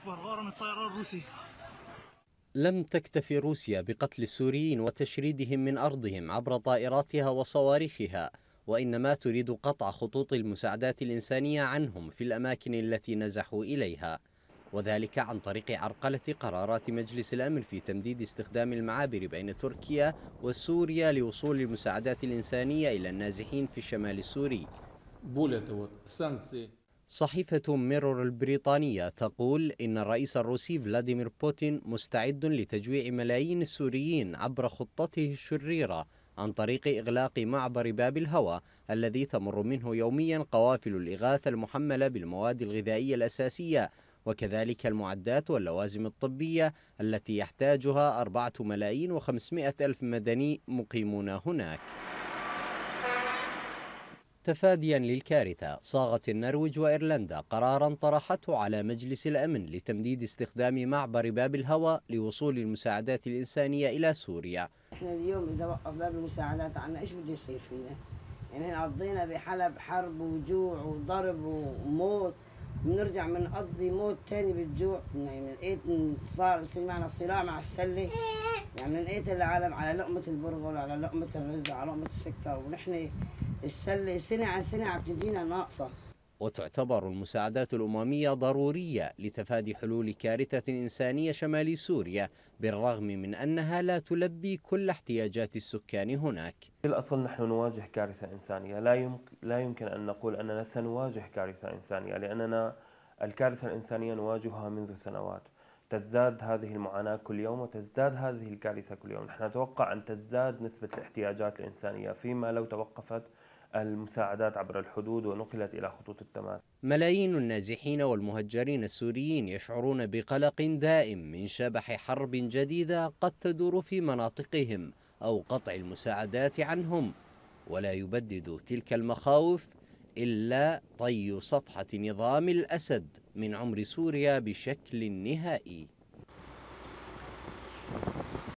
أكبر غارم الطيران الروسي لم تكتفي روسيا بقتل السوريين وتشريدهم من أرضهم عبر طائراتها وصواريخها وإنما تريد قطع خطوط المساعدات الإنسانية عنهم في الأماكن التي نزحوا إليها وذلك عن طريق عرقلة قرارات مجلس الأمن في تمديد استخدام المعابر بين تركيا وسوريا لوصول المساعدات الإنسانية إلى النازحين في الشمال السوري صحيفة ميرور البريطانية تقول إن الرئيس الروسي فلاديمير بوتين مستعد لتجويع ملايين السوريين عبر خطته الشريرة عن طريق إغلاق معبر باب الهوى الذي تمر منه يوميا قوافل الإغاثة المحملة بالمواد الغذائية الأساسية وكذلك المعدات واللوازم الطبية التي يحتاجها أربعة ملايين وخمسمائة ألف مدني مقيمون هناك تفاديا للكارثة صاغت النرويج وإيرلندا قرارا طرحته على مجلس الأمن لتمديد استخدام معبر باب الهواء لوصول المساعدات الإنسانية إلى سوريا احنا اليوم إذا وقف باب المساعدات عنا إيش بده يصير فينا يعني قضينا بحلب حرب وجوع وضرب وموت بنرجع بنقضي موت تاني بالجوع يعني لقيت صار بصير معنا صراع مع السله يعني لقيت العالم على لقمه البرغل على لقمه الرز على لقمه السكر ونحن السلة سنة عن سنة عم تدينا ناقصة وتعتبر المساعدات الأممية ضرورية لتفادي حلول كارثة إنسانية شمال سوريا بالرغم من أنها لا تلبي كل احتياجات السكان هناك في الأصل نحن نواجه كارثة إنسانية لا, يمك... لا يمكن أن نقول أننا سنواجه كارثة إنسانية لأننا الكارثة الإنسانية نواجهها منذ سنوات تزداد هذه المعاناة كل يوم وتزداد هذه الكارثة كل يوم نحن نتوقع أن تزداد نسبة الاحتياجات الإنسانية فيما لو توقفت المساعدات عبر الحدود ونقلت إلى خطوط التماس ملايين النازحين والمهجرين السوريين يشعرون بقلق دائم من شبح حرب جديدة قد تدور في مناطقهم أو قطع المساعدات عنهم ولا يبدد تلك المخاوف إلا طي صفحة نظام الأسد من عمر سوريا بشكل نهائي